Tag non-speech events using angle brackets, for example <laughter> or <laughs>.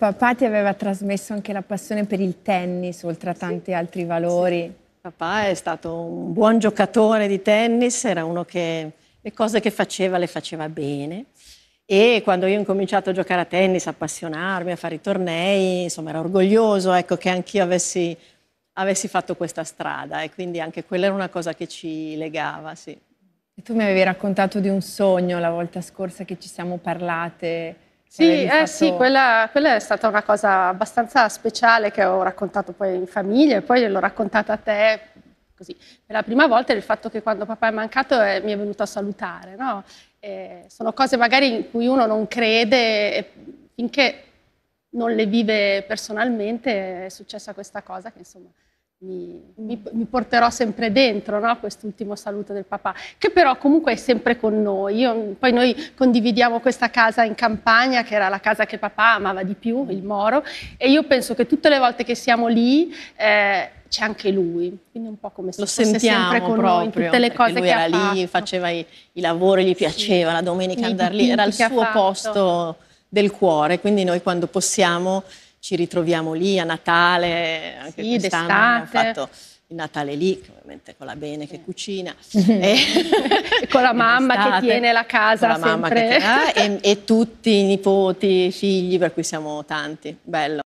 Papà ti aveva trasmesso anche la passione per il tennis, oltre a tanti sì. altri valori. Sì. Papà è stato un buon giocatore di tennis, era uno che le cose che faceva le faceva bene. E quando io ho incominciato a giocare a tennis, a appassionarmi, a fare i tornei, insomma, era orgoglioso ecco, che anch'io avessi, avessi, fatto questa strada e quindi anche quella era una cosa che ci legava, sì. E tu mi avevi raccontato di un sogno la volta scorsa che ci siamo parlate sì, eh, sì quella, quella, è stata una cosa abbastanza speciale che ho raccontato poi in famiglia e poi l'ho raccontata a te così. Per la prima volta il fatto che quando papà è mancato eh, mi è venuto a salutare, no? eh, sono cose magari in cui uno non crede e finché non le vive personalmente, è successa questa cosa che insomma mi, mi, mi, porterò sempre dentro no? quest'ultimo saluto del papà, che però comunque è sempre con noi. Io, poi noi condividiamo questa casa in campagna, che era la casa che papà amava di più, il Moro, e io penso che tutte le volte che siamo lì eh, c'è anche lui, quindi un po' come se Lo fosse sempre con proprio, noi, tutte le cose lui che era lì, faceva i, i, lavori, gli piaceva sì, la domenica andare lì, era il suo posto del cuore, quindi noi quando possiamo ci ritroviamo lì a Natale, anche sì, quest'anno abbiamo fatto il Natale lì, ovviamente con la Bene che cucina. <laughs> e, <laughs> con la mamma che tiene la casa la sempre. Tiene, ah, e, e tutti i nipoti, i figli, per cui siamo tanti. Bello.